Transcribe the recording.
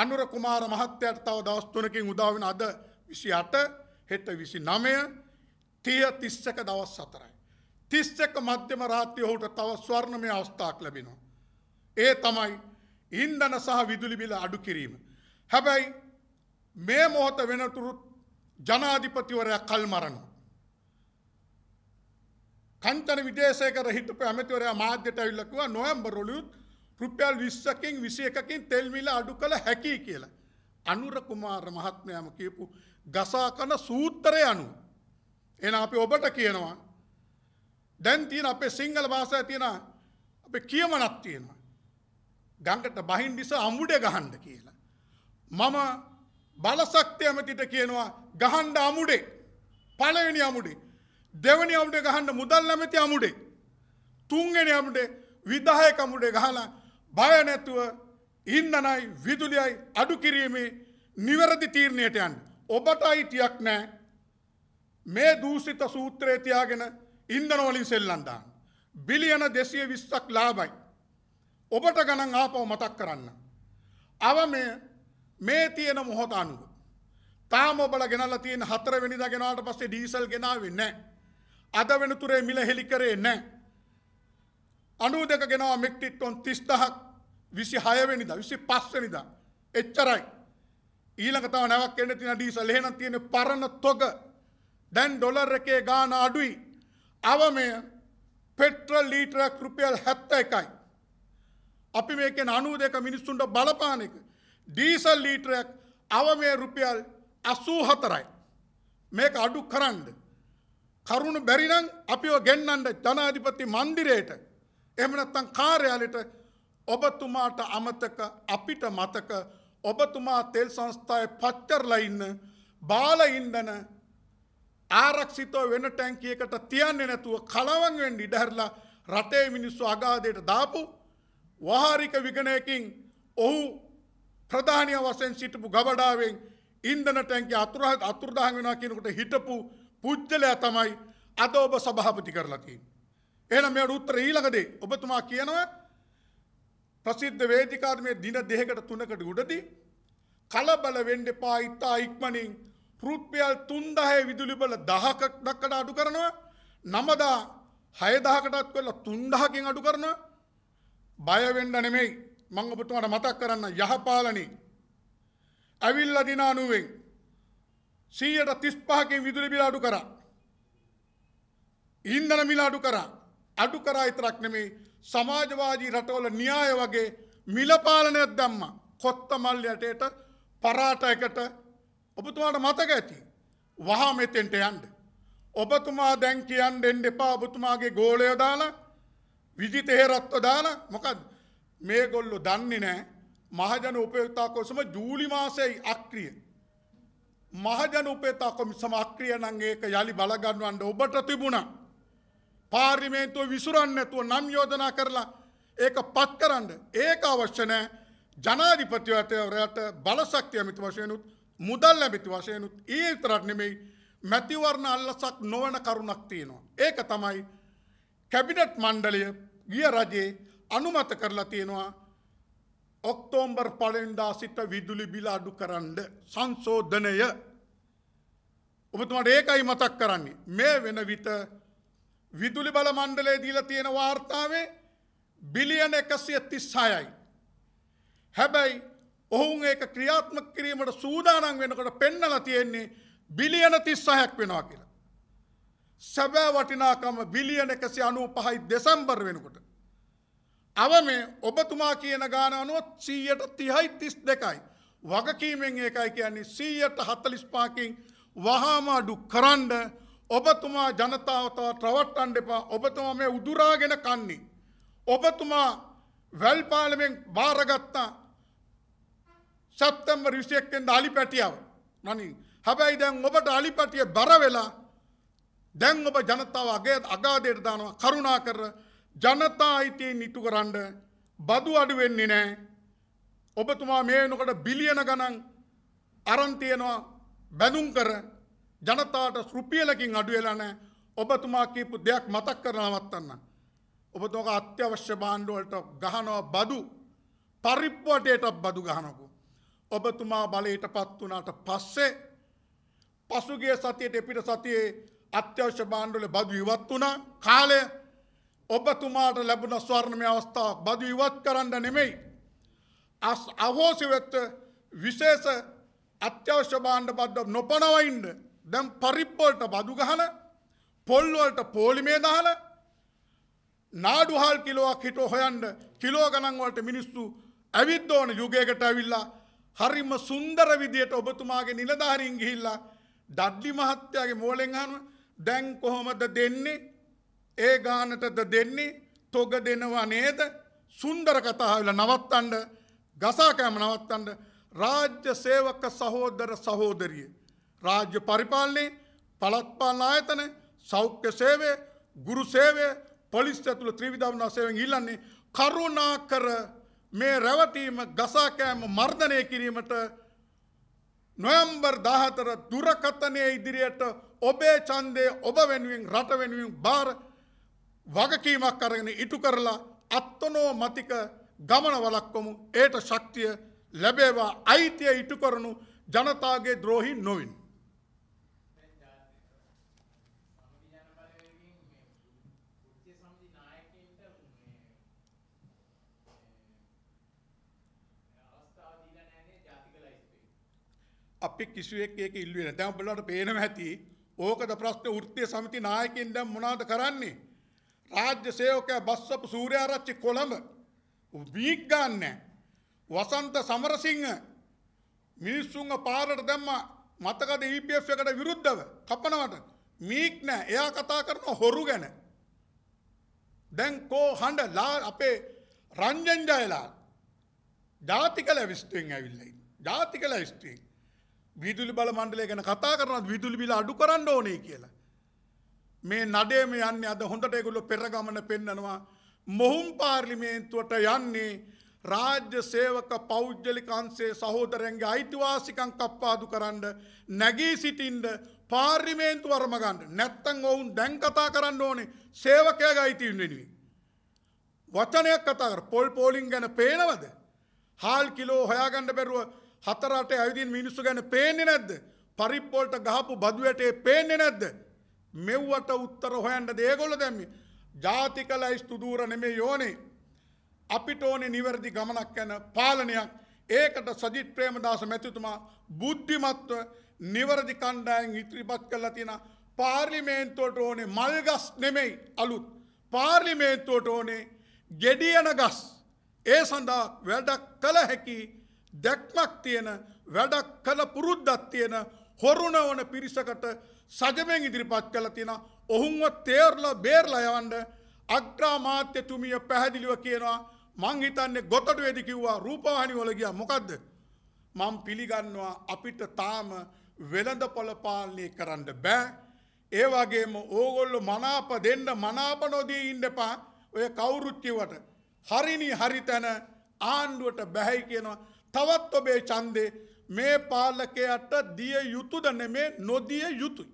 අනුර කුමාර මහත්තයට තව දවස් තුනකින් උදා වෙන අද 28 හෙට 29 30 31 දවස් හතරයි. 31 මධ්‍යම රාත්‍රිය ඔහුට තව ස්වර්ණමය අවස්ථාවක් ලැබෙනවා. ඒ තමයි ඉන්ධන සහ විදුලි බිල අඩු කිරීම. හැබැයි මේ මොහොත වෙනතුරු ජනාධිපතිවරයා කල් මරනවා. කන්තන විදේශයක රහිතපු ඇමතිවරයා මාධ්‍යට ඇවිල්ලා කිව්වා නොවැම්බර් වලුත් රුපියල් 20කින් 21කින් තෙල් මිල අඩු කළ හැකි කියලා. අනුර කුමාර මහත්මයාම කියපු ගසා කන සූත්‍රය අනුව. එහෙනම් අපි ඔබට කියනවා දැන් තියෙන අපේ සිංහල භාෂාවේ තියෙන අපේ කියමනක් තියෙනවා. ගඟට බහින් නිසා අමුඩ ගහන්න කියලා. මම බලශක්ති ඇමතිට කියනවා ගහන්න අමුඩේ. පළවෙනි අමුඩේ. දෙවෙනි අමුඩේ ගහන්න මුදල් ඇමති අමුඩේ. තුන්වෙනි අමුඩේ විදායක අමුඩේ ගහලා බය නැතුව ඉන්ධනයි විදුලියයි අඩු කිරීමේ නිවැරදි තීරණයට යන්න. ඔබට අයිතියක් නෑ මේ දූෂිත සූත්‍රය තියාගෙන ඉන්ධනවලින් සෙල්ලම් දාන්න. බිලියන 220ක් ලාභයි. ඔබට ගණන් ආපහු මතක් කරන්න. අවමය මේ තියෙන මොහොත අනුව. තාම ඔබල ගෙනල්ලා තියෙන හතරවෙනිදා ගෙනාවට පස්සේ ඩීසල් ගෙනාවේ නැහැ. අද වෙනතුරේ මිල හෙලි කරේ නැහැ. අනුව දෙක ගෙනවා මෙක්ටිට්ටොන් තිස්ටහක් විසි හයවෙනිද විසි පස්සනිද එච්චරයි. ඊළඟතාව නැවක් එන්න තින ඩීස ලහෙන තියෙන පරණ තොග දැන් ඩොලර් එකේ ගාන අඩුයි. අවමය පෙට්‍රල් ලීටරක් රුපියල් හැත්ත එකයි. අපි මේකෙන් අනුව දෙක මිනිස්සුන්ට බලපාන එක. ඩීසල් ලීටරයක් අවමය රුපියල් අසූ හතරයි. මේක අඩු කරන්න. කරුණු බැරිනම් අපිෝ ගෙන්න්නට ජනාධිපති මන්දිරයට එමනත්තං කාර්යාලට ඔබතුමාට අමතක අපිට මතක ඔබතුමා තෙල් සංස්ථාය පච්චරලා ඉන්න බාල ඉන්දන ආරක්ෂිතව වෙන ටැංකියකට තියන්නේ නැතුව කලවන් වෙන්න ඉඩහැරලා රටේ මිනිස්සු අගාදයට දාපු වහාරික විගණයකින් ඔහු ප්‍රධානය වසෙන් සිටපු ගබඩාවෙන් ඉන්දන ටැන්කිය අතුරහ අතුරදාහන් වෙනවා කියනකට හිටපු පුද්ගලයා තමයි අද ඔබ සභාපති කරලා තියෙන්නේ එහෙනම් මේකට උත්තර ඊළඟදී ඔබතුමා කියනවා ප්‍රසිද්ධ වේදිකාවේ දින දෙකකට තුනකට උඩදී කලබල වෙන්න එපා ඉතා ඉක්මනින් රුපියල් 3000 විදුලි බල 1000ක් දක්කට අඩු කරනවා 9000 6000කටත් වෙලා 3000කින් අඩු කරනවා බය වෙන්න නෙමෙයි මම ඔබතුමාට මතක් කරන්න යහපාලනි අවිල්ලා දින 90ෙන් 135කින් විදුලි බිල අඩු කරා ඉන්ධන මිල අඩු කරා අඩු කරා විතරක් නෙමේ සමාජවාදී රටවල න්‍යාය වගේ මිලපාලනයක් දැම්ම කොත්ත මල් යටට පරාටයකට ඔබතුමාට මතක ඇති වහා මෙතෙන්ට යන්ඩ. ඔබතුමා දැන් කියන්න එන්න එපා ඔබතුමාගේ ගෝලය දාලා විජිතහෙරත්ව දාලා මොකද මේ ගොල්ලො දන්නේ නෑ මහජන උපයෝතා කොසම ජූලි මාසයි අක්‍රිය. මහජන උපේතා කොමිසම අක්‍රිය නංඒක යළි බලගන්නවන්ට ඔබට තිබුණා. පාර්ලිමේන්තුව විසුරන්න නැතුව නම් යෝජනා කරලා ඒක පත් කරන්න ඒක අවශ්‍ය නැහැ ජනාධිපතිවරයාට බලශක්තිය ඇමති වශයෙන්ුත් මුදල් ඇමති වශයෙන්ුත් ඒ විතරක් නෙමෙයි මැතිවරණ අල්ලසක් නොවන කරුණක් තියෙනවා ඒක තමයි කැබිනට් මණ්ඩලය ගිය රජයේ අනුමත කරලා තියෙනවා ඔක්තෝම්බර් පලෙන්ඩා සිට විදුලි බිල අඩු කරන්න සංශෝධනය ඔබතුමාට ඒකයි මතක් කරන්නේ මේ වෙන විට විදුලි බල මණ්ඩලේ දීලා තියෙන වාර්තාවේ බිලියන එකසිය තිස්සායයි. හැබැයි ඔහුන් ඒක ක්‍රියාත්මක කිරීමට සූදානම් වෙනකොට පෙන්නලා තියෙන්නේ බිලියන තිස්සහයක් වෙනවා කියලා. සැබෑ වටිනාකම බිලියන එකසි අනූ පහයි දෙසම්බර් වෙනකොට. අව මේ ඔබතුමා කියන ගාන අනුවත් සීයට තිහයි තිස් දෙකයි. වගකීමෙන් ඒකයි කියන්නේ සීයට හත්තලිස්පාකින් වහාමාඩු කරන්ඩ ඔබතුමා ජනතාවතව ත්‍රවට්ටන් දෙපා ඔබතුමා මේ උදුරාගෙන කන්නේ. ඔබතුමා වැල්පාලමෙන් භාරගත්තා සැප්තම්බ රිෂයක්කෙන් අලි පැටියාව නනි හැබැයි දැන් ඔබට අලි පැටිය බරවෙලා දැන් ඔබ ජනතාව අගේ අගාදයට දානවා කරුණා කර ජනතා අයිතියෙන් නිටු කරන්ඩ බදු අඩු වෙන්නේ නෑ ඔබතුමා මේ නොකට බිලියන ගණන් අරන්තියනවා බැඳුම් කර ජනතාවට රුපියලකින් අඩුවෙලා නැහැ. ඔබතුමා කියපු දෙයක් මතක් කරලා නවත්තන්න. ඔබතුමා අත්‍යවශ්‍ය භාණ්ඩ වලට ගහනවා බදු. පරිප්පුවටේට බදු ගහනකො. ඔබතුමා බලයටපත් වුණාට පස්සේ පසුගිය සතියේ දෙපිට සතියේ අත්‍යවශ්‍ය භාණ්ඩ වල බදු ඉවත් වුණා. කාලය ඔබතුමාට ලැබුණ ස්වර්ණමය අවස්ථාවක් බදු ඉවත් කරන්න නෙමෙයි. අහෝසි වෙත්ත විශේෂ අත්‍යවශ්‍ය භාණ්ඩ බද්ද නොපනවයින්න දැම් පරිප්පොල්ට බදුගහන පොල්වලට පෝලිමේ දාල නාඩුහල් කිලෝක් හිටෝ හොයන්ඩ කිලෝ ගණන්වලට මිනිස්සු ඇවිද්දෝන යුගයකට ඇවිල්ලා හරිම සුන්දර විදියට ඔබතුමාගේ නිලධාරීන් ගිහිල්ලා ඩඩ්ලි මහත්තයාගේ මෝලෙන් අහනුව දැන් කොහොමද දෙන්නේ ඒ ගානටද දෙන්නේ තොග දෙනවා නේද සුන්දර කතාහවිල නවත්තන්ඩ ගසාකෑම නවත්තන්ඩ රාජ්‍ය සේවක සහෝදර සහෝදරිය. රාජ්‍ය පරිපාලනයේ පළත්පාලන ආයතන සෞඛ්‍ය සේවය ගුරු සේවය පොලිස් ඇතුළු ත්‍රිවිධාවනා සේවෙන් ඉල්ලන්නේ කරුණාකර මේ රැවටීම ගසා කෑම මර්ධනය කිරීමට නොවැම්බර් 14 දුරකථනයේ ඉදිරියට ඔබේ ඡන්දය ඔබ වෙනුවෙන් රට වෙනුවෙන් බාර වගකීමක් අරගෙන ඉටු කරලා අත්නෝමතික ගමන වළක්වමු ඒට ශක්තිය ලැබේවා අයිතිය ඉටු කරනු ජනතාගේ ද්‍රෝහි නොවින් අපි කිසිුවෙක් ඒක ඉල්ලුවෙන දැම් බලට පේනව ඇති ඕකද ප්‍රශ්න ෘත්තිය සමති නායකින් දැම් මොනාද කරන්නේ. රාජ්‍ය සයෝකය බස්සපු සූරයාරච්චි කොළඹ වීක් ගන්න වසන්ත සමරසිංහ මිනිස්සුන්ග පාරට දැම්ම මතකද EPF එකට විරුද්ධව කපනවට මීක් නෑ එයා කතා කරන හොරු ගැන. දැන් කෝ හඬ ලා අපේ රංජන්ජයලා ජාතිකල විස්තුවෙන් ඇවිල්ලයි ජාතිකල විස්තුවෙන් විදුලි බල මණ්ඩලය ගැන කතා කරනත් විදුලි බිල අඩු කරන්න ඕනේ කියලා. මේ නඩේ මේ යන්නේ අද හොඳට ඒගොල්ලෝ පෙර ගමන පෙන්නනවා මොහුම් පාර්ලිමේන්තුවට යන්නේ රාජ්‍ය සේවක පෞද්ගලික අංශයේ සහෝදරයන්ගේ අයිතිවාසිකම් කප්පාදු කරන්න නැගී සිටින්න පාර්ලිමේන්තු වර්ම ගන්න. නැත්තම් ඔවුන් දැන් කතා කරන්න ඕනේ සේවකයාගේ අයිතිය වෙනුවෙන්. වචනයක් කතා කර පොල් පෝලිං ගැන පේනවද? හාල් කිලෝ හොයාගන්න බැරුව හතරට ඇවිදින් මිනිස්සු ගැන පේන්නේ නැද්ද? පරිප්පොල්ට ගහපු බදු වැටේ පේන්නේ නැද්ද? මෙව්වට උත්තර හොයන්න දේගොල්ලෝ දැම්මේ. ජාතික ලයිස්තු දూరు නෙමෙයි යෝනේ. අපිට ඕනේ නිවැරදි ගමනක් යන පාලනයක්. ඒකට සජිත් ප්‍රේමදාස මැතිතුමා බුද්ධිමත්ව නිවැරදි කණ්ඩායම් ඉදිරිපත් කරලා තියෙන පාර්ලිමේන්තුවට ඕනේ මල්ගස් නෙමෙයි අලුත් පාර්ලිමේන්තුවට ඕනේ gediy යන ගස් ඒ සඳහා වැඩ කළ හැකි දැක්මක් තියෙන වැඩක් කළ පුරුද්දක් තියෙන හොරුණවන පිරිසකට සජමෙන් ඉදිරිපත් කළ තියෙන ඔහුන්ව තේරලා බේරලා යවන්න අග්‍රාමාත්‍යතුමිය පැහැදිලිව කියනවා මං හිතන්නේ ගොතට වෙදි කිව්වා රූපවාහිනි වල ගියා මොකද්ද මම පිළිගන්නවා අපිට තාම වෙළඳපොළ පාලනය කරන්න බෑ ඒ වගේම ඕගොල්ලෝ මනාප දෙන්න මනාප නොදී ඉන්න එපා ඔය කවුරුත් කිව්වට හරිනි හරි තැන ආණ්ඩුවට බැහැයි කියනවා තවත් ඔබේ චන්දේ මේ පාලකයට දිය යුතුද නෙමේ නොදිය යුතුයි.